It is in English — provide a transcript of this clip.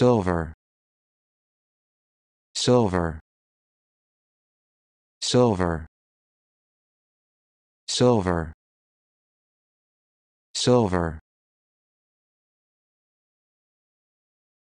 silver silver silver silver silver